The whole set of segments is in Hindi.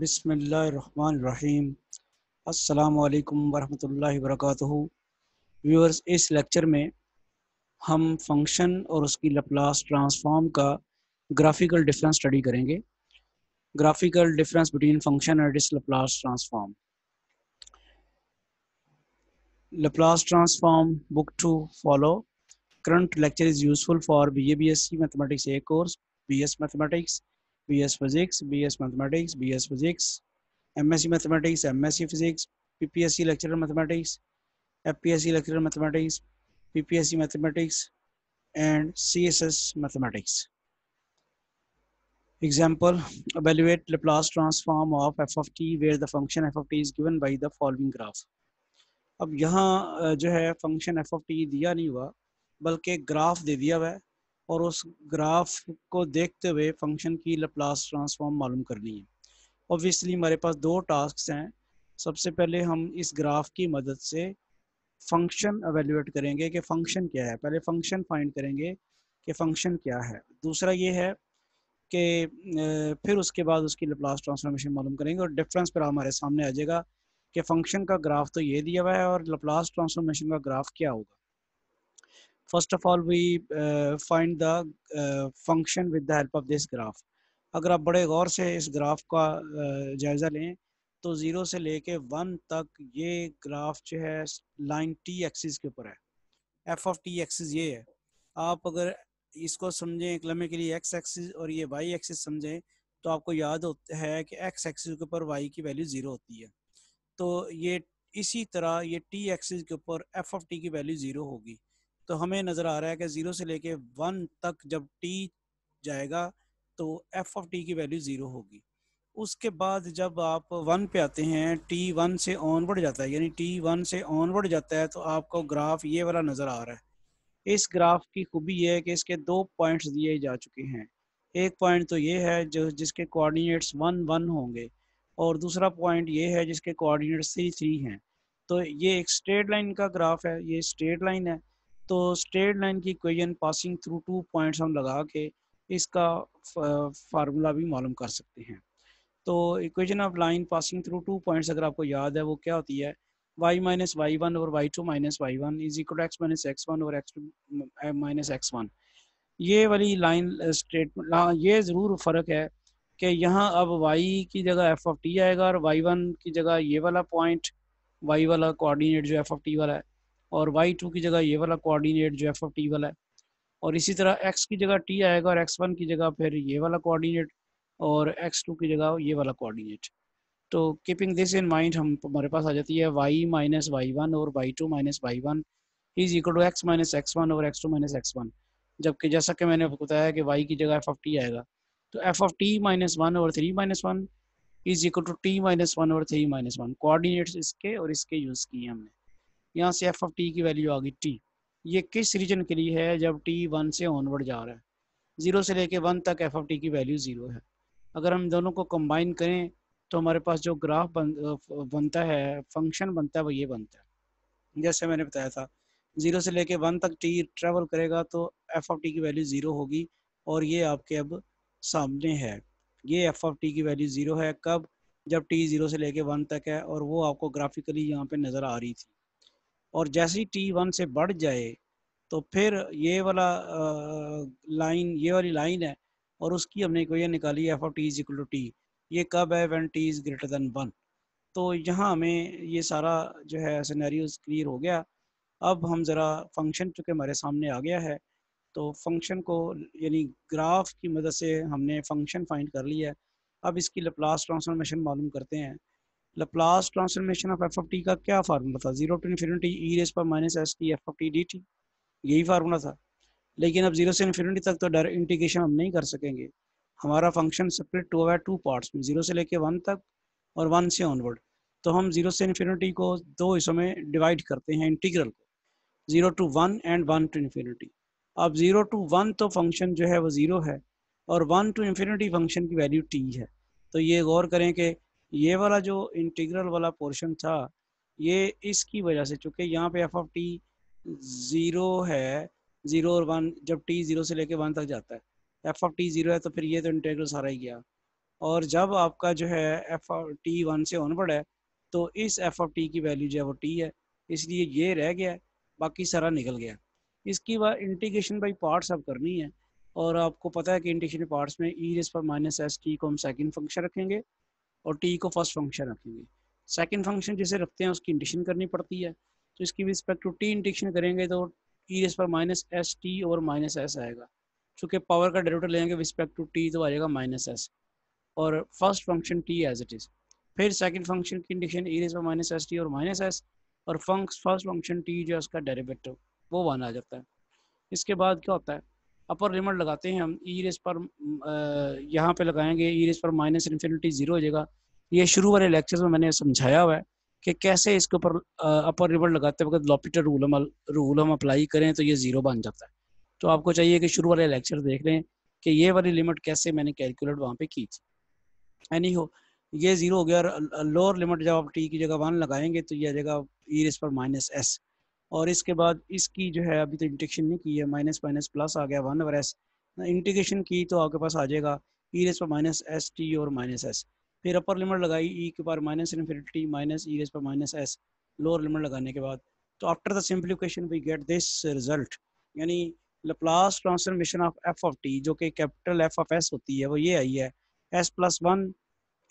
बिसमीम अल्लाम वरहमल वर्क व्यूअर्स इस लेक्चर में हम फंक्शन और उसकी लपलास ट्रांसफॉर्म का ग्राफिकल डिफरेंस स्टडी करेंगे graphical difference between function and its Laplace transform follow current lecture is useful for B A B S C mathematics A course B S mathematics B S physics B S mathematics B S physics M S C mathematics M S C physics P P S C lecture mathematics F P S C lecture mathematics P P S C mathematics and C S S mathematics Example, evaluate Laplace transform of F of T where the function F of T is given by the following graph अब यहाँ जो है फंक्शन एफ ऑफ टी दिया नहीं हुआ बल्कि ग्राफ दे दिया हुआ है और उस ग्राफ को देखते हुए फंक्शन की लप्लास ट्रांसफॉर्म मालूम करनी है ओबियसली हमारे पास दो टास्क हैं सबसे पहले हम इस ग्राफ की मदद से फंक्शन अवेलुएट करेंगे कि फंक्शन क्या है पहले फंक्शन फाइंड करेंगे कि फंक्शन क्या है दूसरा ये है कि फिर उसके बाद उसकी लप्लास ट्रांसफॉर्मेशन मालूम करेंगे और डिफरेंस पर हमारे सामने आ जाएगा कि फंक्शन का ग्राफ तो ये दिया हुआ है और लप्लास ट्रांसफॉर्मेशन का ग्राफ क्या होगा first of all we uh, find the uh, function with the help of this graph अगर आप बड़े गौर से इस ग्राफ का uh, जायज़ा लें तो ज़ीरो से लेके वन तक ये ग्राफ जो है लाइन टी एक्सिस के ऊपर है एफ ऑफ टी एक्सिस ये है आप अगर इसको समझें एक लम्बे के लिए एक्स एक्सिस और ये वाई एक्सिस समझें तो आपको याद होता है कि एक्स एक्सिस के ऊपर वाई की वैल्यू ज़ीरो होती है तो ये इसी तरह ये टी एक्सिस के ऊपर एफ ऑफ टी की वैल्यू ज़ीरो होगी तो हमें नज़र आ रहा है कि ज़ीरो से लेके वन तक जब टी जाएगा तो एफ ऑफ टी की वैल्यू ज़ीरो होगी उसके बाद जब आप वन पे आते हैं टी वन से ऑनवर्ड जाता है यानी टी वन से ऑनवर्ड जाता है तो आपको ग्राफ ये वाला नज़र आ रहा है इस ग्राफ की खूबी यह है कि इसके दो पॉइंट्स दिए जा चुके हैं एक पॉइंट तो ये है जो जिसके कोऑर्डिनेट्स वन वन होंगे और दूसरा पॉइंट ये है जिसके कोऑर्डिनेट्स थ्री थ्री हैं तो ये एक स्ट्रेट लाइन का ग्राफ है ये स्ट्रेट लाइन है तो स्ट्रेट लाइन की equation passing through two points हम लगा के इसका फार्मूला भी मालूम कर सकते हैं तो equation of line passing through two points अगर आपको याद है वो क्या होती है y माइनस वाई वन और y2 minus Y one is equal X minus X one और एक्स माइनस एक्स वन ये वाली लाइन हाँ, स्ट्रेट ये ज़रूर फ़र्क है कि यहाँ अब y की जगह एफ ऑफ टी आएगा और y1 की जगह ये वाला पॉइंट y वाला कोऑर्डिनेट जो एफ ऑफ टी वाला है और y2 की जगह ये वाला कोऑर्डिनेट जो एफ ऑफ टी वाला है और इसी तरह x की जगह t आएगा और x1 की जगह फिर ये वाला कोऑर्डिनेट और x2 की जगह ये वाला कोऑर्डिनेट तो कीपिंग दिस इन माइंड हम हमारे पास आ जाती है वाई माइनस वाई वन और Y two minus Y one is equal to X minus X one और X two minus X one जबकि जैसा कि मैंने आपको बताया कि वाई की जगह एफ ऑफ टी आएगा तो F of T minus one और three minus one is equal to T minus one और थ्री माइनस वन कोऑर्डिनेट्स इसके और इसके यूज़ किए हमने यहाँ से एफ ऑफ टी की वैल्यू आ गई टी ये किस रीजन के लिए है जब टी वन से ऑनवर्ड जा रहा है ज़ीरो से लेके वन तक एफ ऑफ टी की वैल्यू ज़ीरो है अगर हम दोनों को कंबाइन करें तो हमारे पास जो ग्राफ बन, बनता है फंक्शन बनता है वो ये बनता है जैसे मैंने बताया था ज़ीरो से लेके वन तक टी ट्रेवल करेगा तो एफ ऑफ टी की वैल्यू ज़ीरो होगी और ये आपके अब सामने है ये एफ ऑफ टी की वैल्यू ज़ीरो है कब जब टी ज़ीरो से लेके वन तक है और वो आपको ग्राफिकली यहाँ पे नज़र आ रही थी और जैसे ही टी वन से बढ़ जाए तो फिर ये वाला लाइन ये वाली लाइन है और उसकी हमने को ये निकाली F of T is equal to T ये कब है one T is greater than one तो यहाँ हमें ये सारा जो है सिनेरियोज क्लियर हो गया अब हम ज़रा फंक्शन चूँकि हमारे सामने आ गया है तो फंक्शन को यानी ग्राफ की मदद से हमने फंक्शन फाइंड कर लिया है अब इसकी लपलास ट्रांसफॉर्मेशन मालूम करते हैं Laplace transformation of F of T का क्या फार्मूला था zero to infinity E raise पर minus S T F of T D T यही फार्मूला था लेकिन अब जीरो से इन्फिनिटी तक तो डायरेक्ट इंटीग्रेशन हम नहीं कर सकेंगे हमारा फंक्शन सेपरेट टू है टू पार्ट्स में जीरो से लेके वन तक और वन से ऑनवर्ड तो हम जीरो से इन्फिनिटी को दो हिस्सों में डिवाइड करते हैं इंटीग्रल को zero to one and one to infinity अब जीरो टू वन तो फंक्शन जो है वो जीरो है और वन टू इन्फिनिटी फंक्शन की वैल्यू टी है तो ये गौर करें कि ये वाला जो इंटीग्रल वाला पोर्शन था ये इसकी वजह से चूंकि यहाँ पे एफ ऑफ टी ज़ीरो है ज़ीरो और वन जब टी ज़ीरो से लेके वन तक जाता है एफ ऑफ टी ज़ीरो है तो फिर ये तो इंटीग्रल सारा ही गया और जब आपका जो है एफ टी वन से ऑनवर्ड है तो इस एफ ऑफ टी की वैल्यू जो है वो टी है इसलिए ये रह गया बाकी सारा निकल गया इसकी वह इंटीग्रेशन बाई पार्ट्स अब करनी है और आपको पता है कि इंटीग्रेशन पार्ट्स में ई रेस पर माइनस एस टी को हम सेकेंड फंक्शन रखेंगे और टी को फर्स्ट फंक्शन रखेंगे सेकेंड फंक्शन जिसे रखते हैं उसकी इंडिक्शन करनी पड़ती है तो इसकी रिस्पेक्ट टू टी इंडिक्शन करेंगे तो ई रेस पर माइनस एस टी और माइनस एस आएगा चूँकि पावर का डेरेटर लेंगे रिस्पेक्ट टू टी तो आएगा माइनस एस और first function T as it is फिर सेकंड फंक्शन की इंडिक्शन ई रेस पर माइनस एस टी और माइनस एस और फंक्स फर्स्ट फंक्शन टी जो है उसका डेरिवेटिव वो वन आ जाता है इसके बाद क्या होता है अपर लिमिट लगाते हैं हम ई e रेस पर यहाँ पे लगाएंगे ई e रेस पर माइनस इन्फिनिटी जीरो हो जाएगा ये शुरू वाले लेक्चर में मैंने समझाया हुआ है कि कैसे इसके ऊपर अपर लिमिट लगाते वक्त लॉपिटर रूल हम रूल हम अप्लाई करें तो ये जीरो बन जाता है तो आपको चाहिए कि शुरू वाले लेक्चर देख लें कि ये वाली लिमिट कैसे मैंने कैलकुलेट वहाँ पे की थी एनी हो ये जीरो हो गया और लोअर लिमिट जब आप टी की जगह वन लगाएंगे तो ये आ जाएगा ई e रेस पर माइनस एस और इसके बाद इसकी जो है अभी तो इंटेक्शन नहीं की है माइनस माइनस प्लस आ गया वन ओवर एस इंटीग्रेशन की तो आपके पास आ जाएगा ई रेस पर माइनस एस टी और माइनस एस फिर अपर लिमिट लगाई ई e के पार minus infinity minus E raise पर माइनस एस लोअर लिमिट लगाने के बाद तो after the simplification we get this result यानी Laplace transformation of F of T जो कि कैपिटल एफ ऑफ एस होती है वो ये आई है S plus one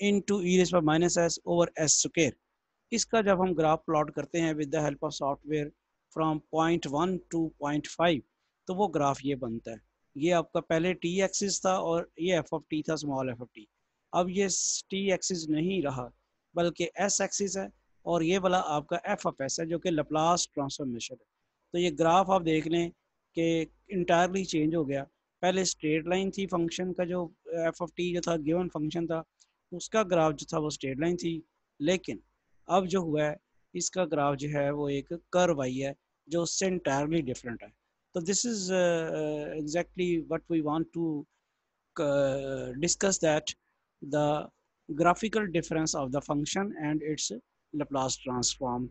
into E raise पर minus S over S square इसका जब हम ग्राफ प्लॉट करते हैं with the help of software from point one to point five तो वो ग्राफ ये बनता है ये आपका पहले टी एक्सिस था और ये एफ ऑफ टी था स्मॉल एफ ऑफ टी अब ये टी एक्सिस नहीं रहा बल्कि एस एक्सिस है और ये वाला आपका एफ ऑफ एस है जो कि लप्लास ट्रांसफॉर्मेशन है तो ये ग्राफ आप देख लें कि इंटायरली चेंज हो गया पहले स्ट्रेट लाइन थी फंक्शन का जो एफ ऑफ टी जो था गिवन फंक्शन था उसका ग्राफ जो था वो स्ट्रेट लाइन थी लेकिन अब जो हुआ है इसका ग्राफ जो है वो एक कर्व आई है जो उससे इंटायरली डिफरेंट है तो this is exactly what we discuss: to discuss that the graphical difference of the function and its Laplace transform